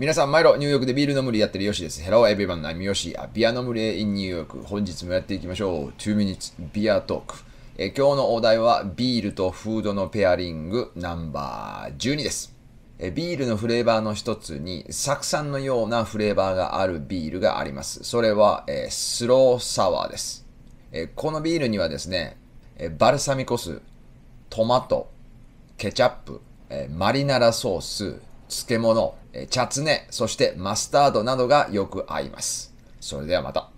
皆さん、マイロ、ニューヨークでビール飲むりやってるよしです。Hello everyone, I'm よし。ビア飲むり in ニューヨーク。本日もやっていきましょう。2 minutes ビアトーク。え今日のお題はビールとフードのペアリングナンバー12です。ビールのフレーバーの一つに、酢酸のようなフレーバーがあるビールがあります。それは、えスローサワーです、えこのビールにはですね、えバルサミコ酢、トマト、ケチャップ、マリナラソース、漬物、チャツネ、そしてマスタードなどがよく合います。それではまた。